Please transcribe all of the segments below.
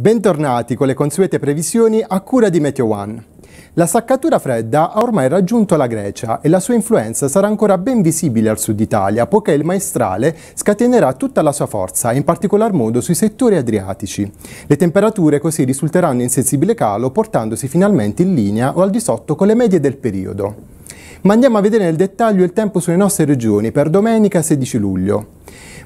Bentornati con le consuete previsioni a cura di Meteo One. La saccatura fredda ha ormai raggiunto la Grecia e la sua influenza sarà ancora ben visibile al sud Italia, poiché il maestrale scatenerà tutta la sua forza, in particolar modo sui settori adriatici. Le temperature così risulteranno in sensibile calo, portandosi finalmente in linea o al di sotto con le medie del periodo. Ma andiamo a vedere nel dettaglio il tempo sulle nostre regioni per domenica 16 luglio.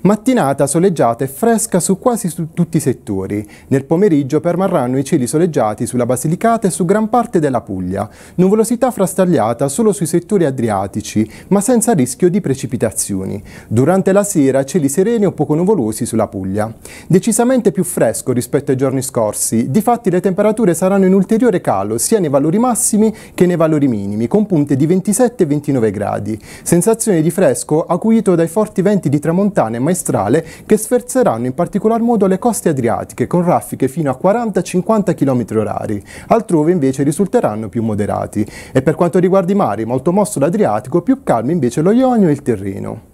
Mattinata soleggiata e fresca su quasi su tutti i settori. Nel pomeriggio permarranno i cieli soleggiati sulla Basilicata e su gran parte della Puglia. Nuvolosità frastagliata solo sui settori adriatici, ma senza rischio di precipitazioni. Durante la sera cieli sereni o poco nuvolosi sulla Puglia. Decisamente più fresco rispetto ai giorni scorsi, difatti le temperature saranno in ulteriore calo sia nei valori massimi che nei valori minimi, con punte di 27 29 gradi. Sensazione di fresco acuito dai forti venti di tramontano montana e maestrale che sferzeranno in particolar modo le coste adriatiche con raffiche fino a 40-50 km orari, altrove invece risulteranno più moderati. E per quanto riguarda i mari, molto mosso l'Adriatico, più calmi invece lo Ionio e il Tirreno.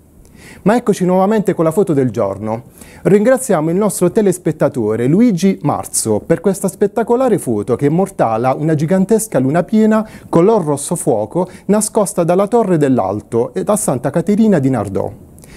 Ma eccoci nuovamente con la foto del giorno. Ringraziamo il nostro telespettatore Luigi Marzo per questa spettacolare foto che immortala una gigantesca luna piena color rosso fuoco nascosta dalla Torre dell'Alto e da Santa Caterina di Nardò.